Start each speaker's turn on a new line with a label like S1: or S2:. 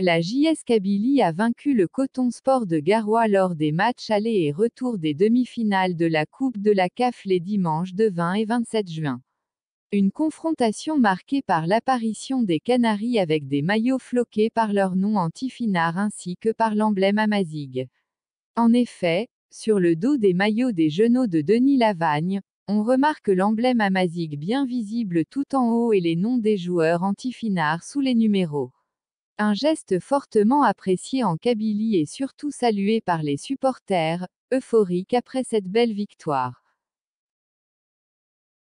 S1: La JS Kabylie a vaincu le Coton Sport de Garoua lors des matchs aller et retour des demi-finales de la Coupe de la CAF les dimanches de 20 et 27 juin. Une confrontation marquée par l'apparition des Canaries avec des maillots floqués par leur nom antifinard ainsi que par l'emblème amazigh. En effet, sur le dos des maillots des genoux de Denis Lavagne, on remarque l'emblème amazigh bien visible tout en haut et les noms des joueurs antifinards sous les numéros. Un geste fortement apprécié en Kabylie et surtout salué par les supporters, euphoriques après cette belle victoire.